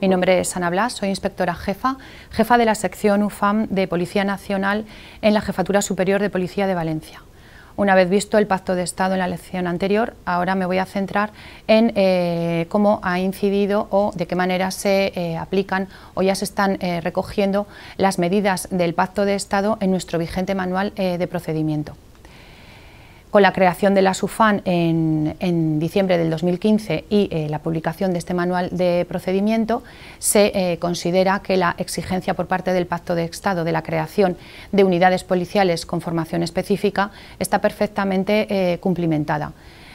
Mi nombre es Ana Blas, soy inspectora jefa, jefa de la sección UFAM de Policía Nacional en la Jefatura Superior de Policía de Valencia. Una vez visto el Pacto de Estado en la lección anterior, ahora me voy a centrar en eh, cómo ha incidido o de qué manera se eh, aplican o ya se están eh, recogiendo las medidas del Pacto de Estado en nuestro vigente manual de procedimiento. Con la creación de la SUFAN en, diciembre del 2015 y eh, la publicación de este manual de procedimiento, se eh, considera que la exigencia por parte del Pacto de Estado de la creación de unidades policiales con formación específica está perfectamente eh, cumplimentada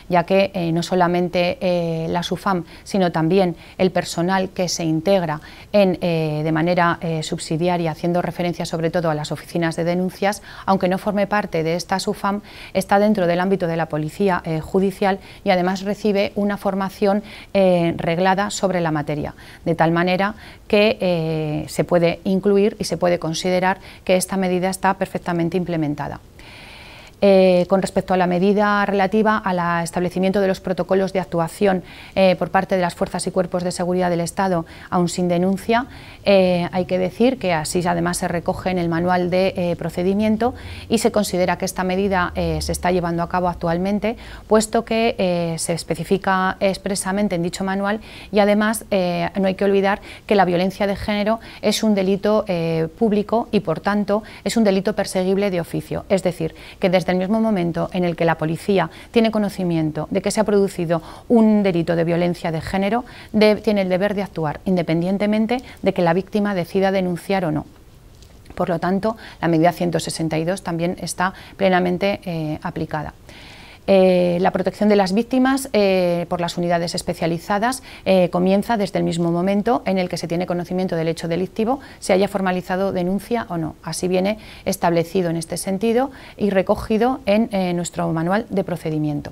ya que eh, no solamente eh, la SUFAM, sino también el personal que se integra en, eh, de manera subsidiaria, haciendo referencia sobre todo a las oficinas de denuncias, aunque no forme parte de esta SUFAM, está dentro del ámbito de la policía judicial y además recibe una formación reglada sobre la materia, de tal manera que se puede incluir y se puede considerar que esta medida está perfectamente implementada. Eh, con respecto a la medida relativa al establecimiento de los protocolos de actuación eh, por parte de las fuerzas y cuerpos de seguridad del Estado, aún sin denuncia, eh, hay que decir que así además se recoge en el manual de procedimiento y se considera que esta medida se está llevando a cabo actualmente, puesto que se especifica expresamente en dicho manual y además no hay que olvidar que la violencia de género es un delito público y por tanto es un delito perseguible de oficio, es decir, que desde hasta el mismo momento en el que la policía tiene conocimiento de que se ha producido un delito de violencia de género, tiene el deber de actuar, independientemente de que la víctima decida denunciar o no. Por lo tanto, la medida 162 también está plenamente eh, aplicada. Eh, la protección de las víctimas eh, por las unidades especializadas eh, comienza desde el mismo momento en el que se tiene conocimiento del hecho delictivo, se haya formalizado denuncia o no. Así viene establecido en este sentido y recogido en nuestro manual de procedimiento.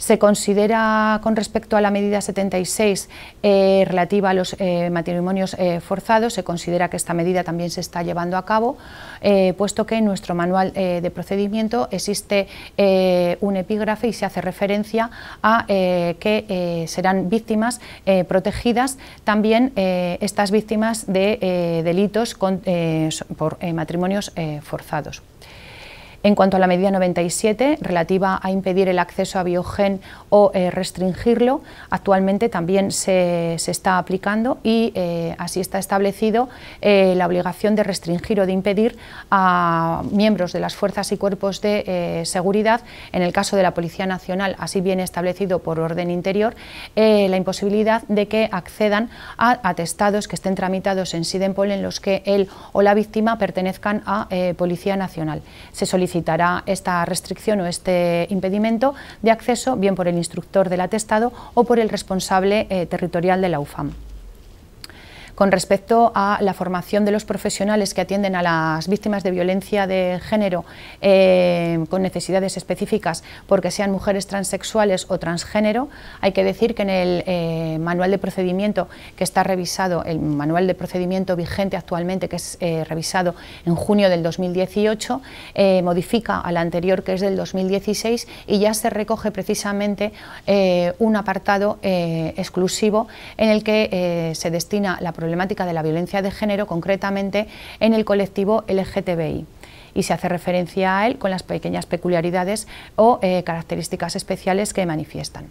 Se considera con respecto a la medida 76 eh, relativa a los eh, matrimonios eh, forzados, se considera que esta medida también se está llevando a cabo, puesto que en nuestro manual de procedimiento existe un epígrafe y se hace referencia a que serán víctimas protegidas también estas víctimas de delitos por matrimonios forzados. En cuanto a la medida 97, relativa a impedir el acceso a biogen o eh, restringirlo, actualmente también se, está aplicando y eh, así está establecido eh, la obligación de restringir o de impedir a miembros de las fuerzas y cuerpos de seguridad, en el caso de la Policía Nacional, así viene establecido por orden interior, la imposibilidad de que accedan a atestados que estén tramitados en Sidenpol en los que él o la víctima pertenezcan a Policía Nacional. Se solicitará esta restricción o este impedimento de acceso, bien por el instructor del atestado o por el responsable eh, territorial de la UFAM. Con respecto a la formación de los profesionales que atienden a las víctimas de violencia de género eh, con necesidades específicas, porque sean mujeres transexuales o transgénero, hay que decir que en el eh, manual de procedimiento que está revisado, el manual de procedimiento vigente actualmente, que es eh, revisado en junio del 2018, modifica al anterior que es del 2016 y ya se recoge precisamente un apartado exclusivo en el que se destina la problemática de la violencia de género, concretamente en el colectivo LGTBI y se hace referencia a él con las pequeñas peculiaridades o eh, características especiales que manifiestan.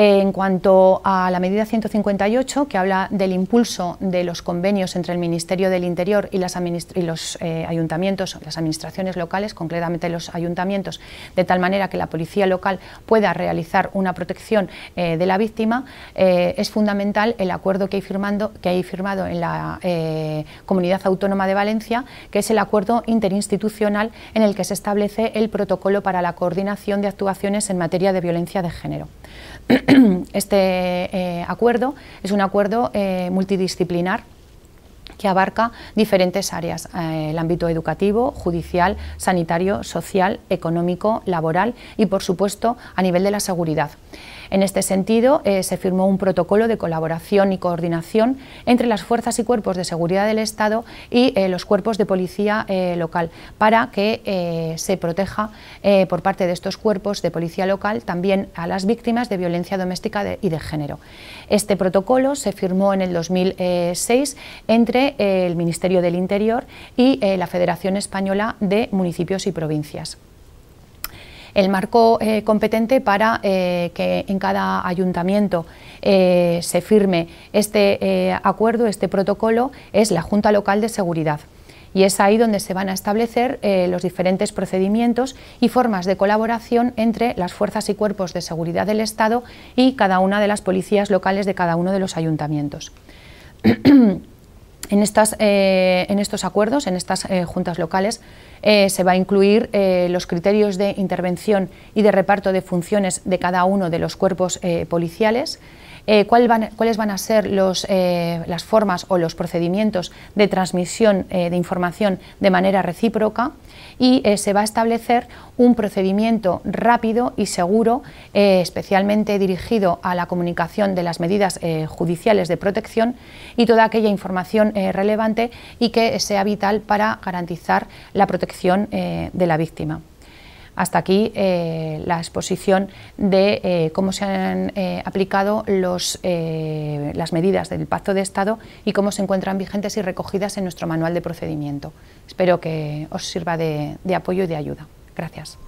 En cuanto a la medida 158, que habla del impulso de los convenios entre el Ministerio del Interior y, las los eh, ayuntamientos, las administraciones locales, concretamente los ayuntamientos, de tal manera que la policía local pueda realizar una protección eh, de la víctima, eh, es fundamental el acuerdo que que hay firmado en la Comunidad Autónoma de Valencia, que es el acuerdo interinstitucional en el que se establece el protocolo para la coordinación de actuaciones en materia de violencia de género. este eh, acuerdo es un acuerdo eh, multidisciplinar que abarca diferentes áreas, eh, el ámbito educativo, judicial, sanitario, social, económico, laboral y, por supuesto, a nivel de la seguridad. En este sentido, eh, se firmó un protocolo de colaboración y coordinación entre las fuerzas y cuerpos de seguridad del Estado y eh, los cuerpos de policía local para que se proteja por parte de estos cuerpos de policía local también a las víctimas de violencia doméstica y de género. Este protocolo se firmó en el 2006 entre el Ministerio del Interior y eh, la Federación Española de Municipios y Provincias el marco eh, competente para eh, que en cada ayuntamiento se firme este acuerdo, este protocolo, es la Junta Local de Seguridad. Y es ahí donde se van a establecer los diferentes procedimientos y formas de colaboración entre las fuerzas y cuerpos de seguridad del Estado y cada una de las policías locales de cada uno de los ayuntamientos. Eh, en, estos acuerdos, en estas eh, juntas locales, eh, se va a incluir los criterios de intervención y de reparto de funciones de cada uno de los cuerpos policiales, eh, cuáles van a ser eh, las formas o los procedimientos de transmisión eh, de información de manera recíproca y se va a establecer un procedimiento rápido y seguro, especialmente dirigido a la comunicación de las medidas judiciales de protección y toda aquella información relevante y que sea vital para garantizar la protección de la víctima. Hasta aquí eh, la exposición de eh, cómo se han eh, aplicado las medidas del Pacto de Estado y cómo se encuentran vigentes y recogidas en nuestro manual de procedimiento. Espero que os sirva de apoyo y de ayuda. Gracias.